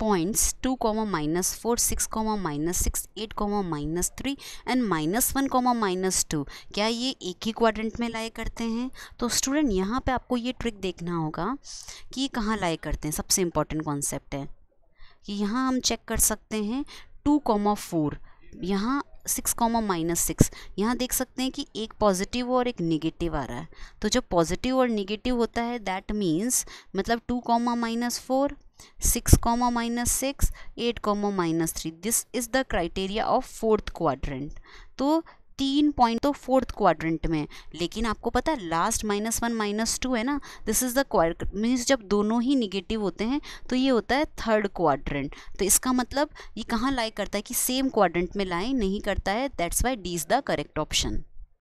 points two comma minus four six comma minus six eight comma minus three and minus one comma minus two क्या ये एक ही quadrant में लाए करते हैं तो स्टूडेंट यहाँ पे आपको ये ट्रिक देखना होगा कि ये कहाँ लाए करते हैं सबसे इम्पॉर्टेंट कॉन्सेप्ट है कि यहाँ हम चेक कर सकते हैं टू कॉमा फोर यहाँ सिक्स कॉमा माइनस सिक्स यहाँ देख सकते हैं कि एक पॉजिटिव और एक निगेटिव आ रहा है तो जब पॉजिटिव और निगेटिव होता है दैट मीन्स मतलब two comma minus four six comma minus six eight comma minus three this is the criteria of fourth quadrant तो तीन पॉइंट तो फोर्थ क्वाड्रेंट में है लेकिन आपको पता है last minus one minus two है ना दिस इज़ द मीन्स जब दोनों ही निगेटिव होते हैं तो ये होता है थर्ड क्वाड्रेंट तो इसका मतलब ये कहाँ लाई करता है कि सेम क्वाड्रेंट में लाई नहीं करता है that's why D is the correct option